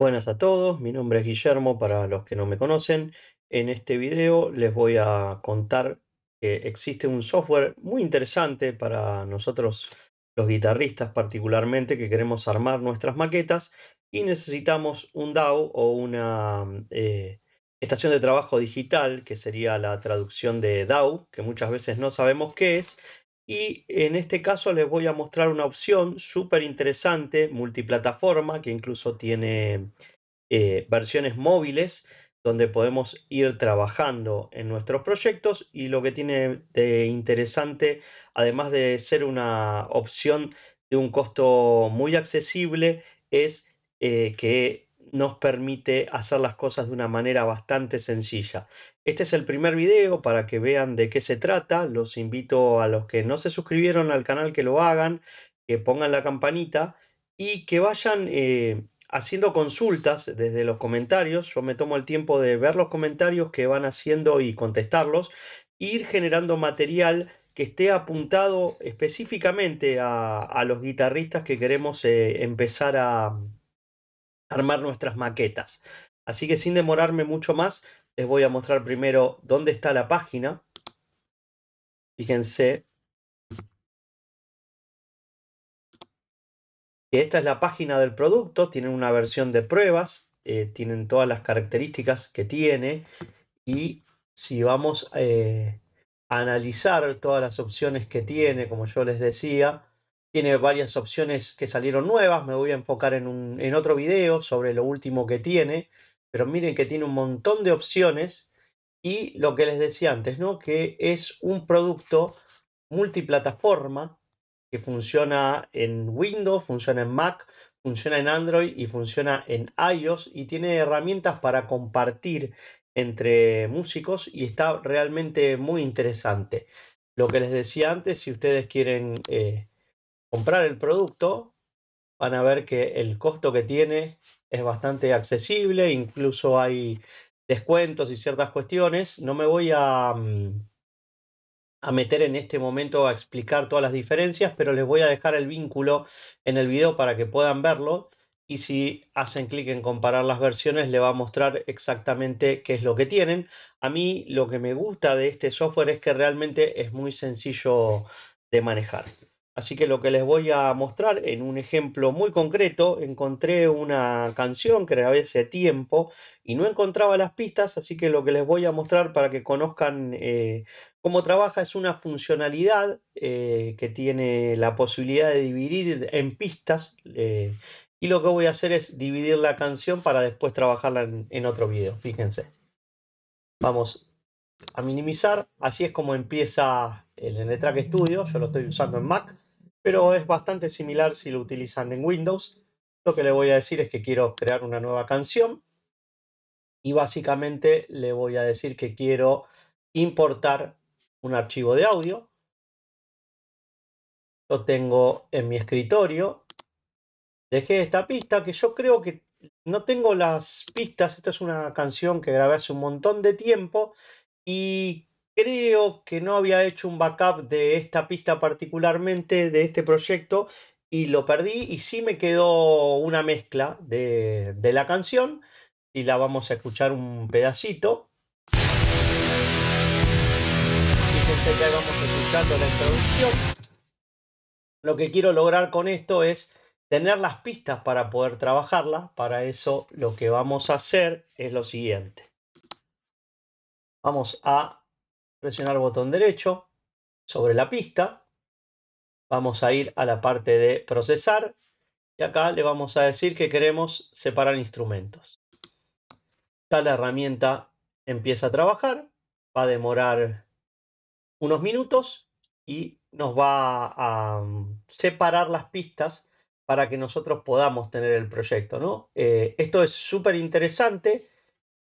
Buenas a todos, mi nombre es Guillermo para los que no me conocen. En este video les voy a contar que existe un software muy interesante para nosotros los guitarristas particularmente que queremos armar nuestras maquetas y necesitamos un DAW o una eh, estación de trabajo digital que sería la traducción de DAW que muchas veces no sabemos qué es y en este caso les voy a mostrar una opción súper interesante, multiplataforma, que incluso tiene eh, versiones móviles donde podemos ir trabajando en nuestros proyectos y lo que tiene de interesante, además de ser una opción de un costo muy accesible, es eh, que nos permite hacer las cosas de una manera bastante sencilla. Este es el primer video para que vean de qué se trata. Los invito a los que no se suscribieron al canal que lo hagan, que pongan la campanita y que vayan eh, haciendo consultas desde los comentarios. Yo me tomo el tiempo de ver los comentarios que van haciendo y contestarlos, ir generando material que esté apuntado específicamente a, los guitarristas que queremos eh, empezar a, armar nuestras maquetas. Así que sin demorarme mucho más, les voy a mostrar primero dónde está la página. Fíjense. que Esta es la página del producto, tienen una versión de pruebas, eh, tienen todas las características que tiene y si vamos eh, a analizar todas las opciones que tiene, como yo les decía, tiene varias opciones que salieron nuevas. Me voy a enfocar en, otro video sobre lo último que tiene. Pero miren que tiene un montón de opciones. Y lo que les decía antes, ¿no? Que es un producto multiplataforma que funciona en Windows, funciona en Mac, funciona en Android y funciona en iOS y tiene herramientas para compartir entre músicos y está realmente muy interesante. Lo que les decía antes, si ustedes quieren eh, comprar el producto, van a ver que el costo que tiene es bastante accesible, incluso hay descuentos y ciertas cuestiones. No me voy a, mm, a meter en este momento a explicar todas las diferencias, pero les voy a dejar el vínculo en el video para que puedan verlo. Y si hacen clic en comparar las versiones, le va a mostrar exactamente qué es lo que tienen. A mí lo que me gusta de este software es que realmente es muy sencillo de manejar. Así que lo que les voy a mostrar en un ejemplo muy concreto, encontré una canción que grabé hace tiempo y no encontraba las pistas, así que lo que les voy a mostrar para que conozcan eh, cómo trabaja es una funcionalidad eh, que tiene la posibilidad de dividir en pistas eh, y lo que voy a hacer es dividir la canción para después trabajarla en, otro video, fíjense. Vamos a minimizar, así es como empieza el NTrack Studio, yo lo estoy usando en Mac pero es bastante similar si lo utilizan en Windows. Lo que le voy a decir es que quiero crear una nueva canción y básicamente le voy a decir que quiero importar un archivo de audio. Lo tengo en mi escritorio. Dejé esta pista que yo creo que no tengo las pistas. Esta es una canción que grabé hace un montón de tiempo y creo que no había hecho un backup de esta pista particularmente, de este proyecto, y lo perdí y sí me quedó una mezcla de, la canción y la vamos a escuchar un pedacito. Fíjense que vamos escuchando la introducción. Lo que quiero lograr con esto es tener las pistas para poder trabajarlas. Para eso lo que vamos a hacer es lo siguiente. Vamos a presionar botón derecho sobre la pista. Vamos a ir a la parte de procesar y acá le vamos a decir que queremos separar instrumentos. Ya la herramienta empieza a trabajar, va a demorar unos minutos y nos va a um, separar las pistas para que nosotros podamos tener el proyecto. ¿no? Eh, esto es súper interesante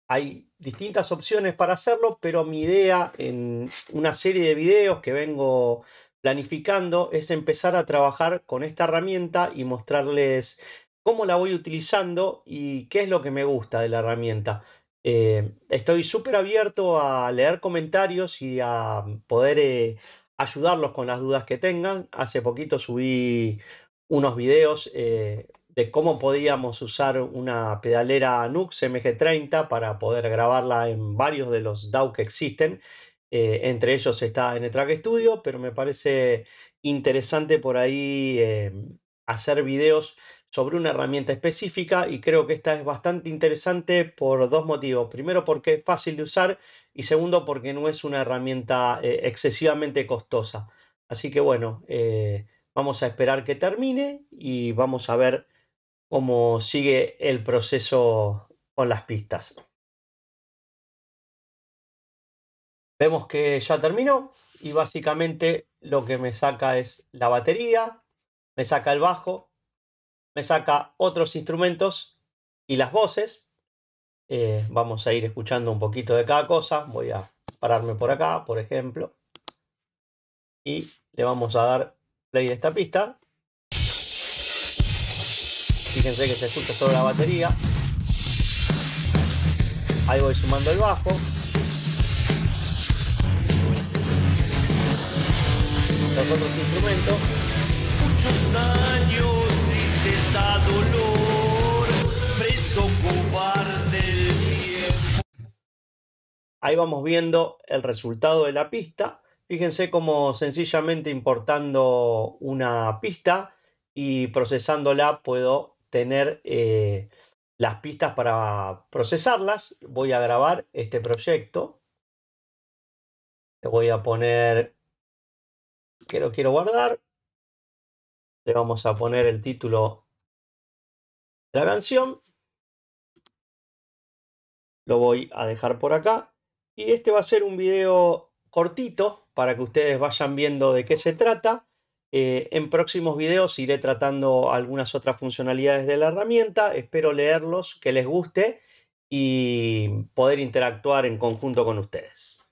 hay distintas opciones para hacerlo, pero mi idea en una serie de videos que vengo planificando es empezar a trabajar con esta herramienta y mostrarles cómo la voy utilizando y qué es lo que me gusta de la herramienta. Eh, estoy súper abierto a leer comentarios y a poder eh, ayudarlos con las dudas que tengan. Hace poquito subí unos videos eh, de cómo podíamos usar una pedalera Nux MG30 para poder grabarla en varios de los DAW que existen. Eh, entre ellos está en Track Studio, pero me parece interesante por ahí eh, hacer videos sobre una herramienta específica y creo que esta es bastante interesante por dos motivos. Primero porque es fácil de usar y segundo porque no es una herramienta eh, excesivamente costosa. Así que bueno, vamos a esperar que termine y vamos a ver como sigue el proceso con las pistas. Vemos que ya terminó y básicamente lo que me saca es la batería, me saca el bajo, me saca otros instrumentos y las voces. Eh, vamos a ir escuchando un poquito de cada cosa. Voy a pararme por acá, por ejemplo. Y le vamos a dar play a esta pista. Fíjense que se escucha solo la batería. Ahí voy sumando el bajo. Los otros instrumentos. Ahí vamos viendo el resultado de la pista. Fíjense como sencillamente importando una pista y procesándola puedo tener eh, las pistas para procesarlas. Voy a grabar este proyecto. Le voy a poner que lo quiero guardar. Le vamos a poner el título de la canción. Lo voy a dejar por acá. Y este va a ser un video cortito para que ustedes vayan viendo de qué se trata. Eh, en próximos videos iré tratando algunas otras funcionalidades de la herramienta. Espero leerlos, que les guste y poder interactuar en conjunto con ustedes.